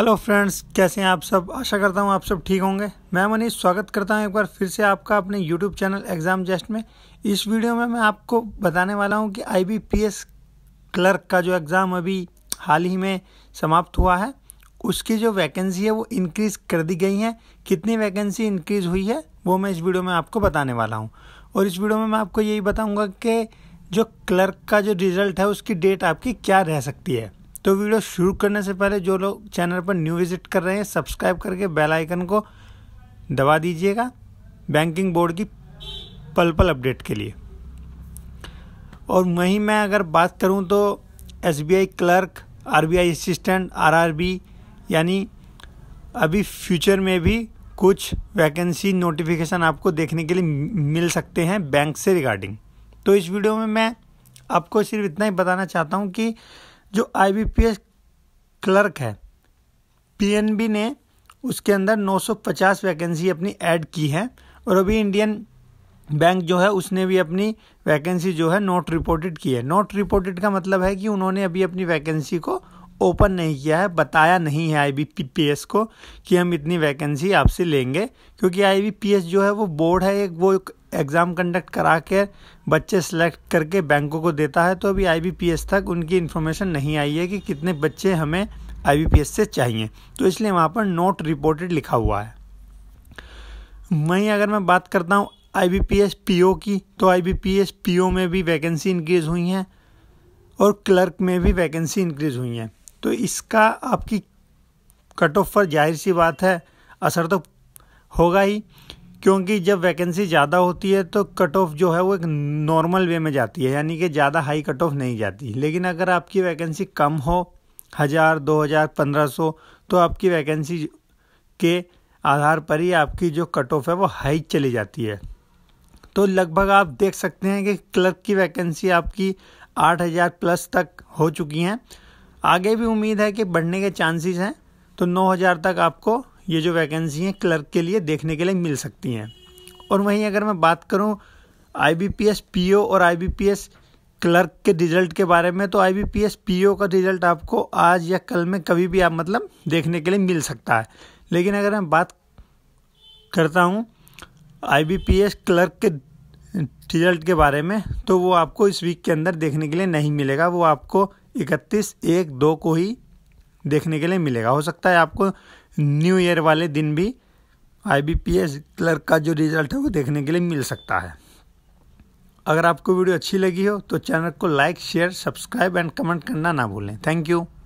hello friends कैसे हैं आप सब आशा करता हूं आप सब ठीक होंगे मैं मनीष स्वागत करता हूं एक बार फिर से आपका अपने यूट्यूब चैनल एग्ज़ाम जस्ट में इस वीडियो में मैं आपको बताने वाला हूं कि आईबीपीएस क्लर्क का जो एग्ज़ाम अभी हाल ही में समाप्त हुआ है उसकी जो वैकेंसी है वो इनक्रीज़ कर दी गई है कितनी वैकेंसी इनक्रीज़ हुई है वो मैं इस वीडियो में आपको बताने वाला हूँ और इस वीडियो में मैं आपको यही बताऊँगा कि जो क्लर्क का जो रिज़ल्ट है उसकी डेट आपकी क्या रह सकती है तो वीडियो शुरू करने से पहले जो लोग चैनल पर न्यू विजिट कर रहे हैं सब्सक्राइब करके बेल आइकन को दबा दीजिएगा बैंकिंग बोर्ड की पल पल अपडेट के लिए और वहीं मैं अगर बात करूं तो as clerk or assistant RRB यानी अभी फ्यूचर में भी कुछ वैकेंसी नोटिफिकेशन आपको देखने के लिए मिल सकते हैं बैंक से रिगार्डिंग तो इस वीडियो में मैं आपको सिर्फ इतना ही बताना चाहता हूँ कि जो आईबीपीएस क्लर्क है पीएनबी ने उसके अंदर 950 वैकेंसी अपनी ऐड की है और अभी इंडियन बैंक जो है उसने भी अपनी वैकेंसी जो है नॉट रिपोर्टेड की है नॉट रिपोर्टेड का मतलब है कि उन्होंने अभी अपनी वैकेंसी को ओपन नहीं किया है बताया नहीं है एस को कि हम इतनी वैकेंसी आपसे लेंगे क्योंकि एस जो है वो बोर्ड है एक वो एग्ज़ाम कंडक्ट करा के बच्चे सेलेक्ट करके बैंकों को देता है तो अभी एस तक उनकी इन्फॉर्मेशन नहीं आई है कि कितने बच्चे हमें एस से चाहिए तो इसलिए वहाँ पर नोट रिपोर्टेड लिखा हुआ है वहीं अगर मैं बात करता हूँ I B P S P O की तो आई बी पी एस पी ओ में भी वैकेंसी इंक्रीज़ हुई हैं और क्लर्क में भी वैकेंसी इंक्रीज़ हुई हैं तो इसका आपकी कट ऑफ पर जाहिर सी बात है असर तो होगा ही क्योंकि जब वैकेंसी ज़्यादा होती है तो कट ऑफ जो है वो एक नॉर्मल वे में जाती है यानी कि ज़्यादा हाई कट ऑफ नहीं जाती लेकिन अगर आपकी वैकेंसी कम हो हज़ार दो हज़ार पंद्रह सौ तो आपकी वैकेंसी के आधार पर ही आपकी जो कट ऑफ है वो हाई चली जाती है तो लगभग आप देख सकते हैं कि क्लर्क की वैकेंसी आपकी आठ हज़ार प्लस तक हो चुकी हैं आगे भी उम्मीद है कि बढ़ने के चांसेस हैं तो 9000 तक आपको ये जो वैकेंसी हैं क्लर्क के लिए देखने के लिए मिल सकती हैं और वहीं अगर मैं बात करूँ आई बी पीओ और आई बी क्लर्क के रिजल्ट के बारे में तो आई बी पीओ का रिजल्ट आपको आज या कल में कभी भी आप मतलब देखने के लिए मिल सकता है लेकिन अगर मैं बात करता हूँ आई बी क्लर्क के रिजल्ट के बारे में तो वो आपको इस वीक के अंदर देखने के लिए नहीं मिलेगा वो आपको इकतीस एक दो को ही देखने के लिए मिलेगा हो सकता है आपको न्यू ईयर वाले दिन भी आईबीपीएस क्लर्क का जो रिजल्ट है वो देखने के लिए मिल सकता है अगर आपको वीडियो अच्छी लगी हो तो चैनल को like share subscribe and comment करना ना भूलें थैंक यू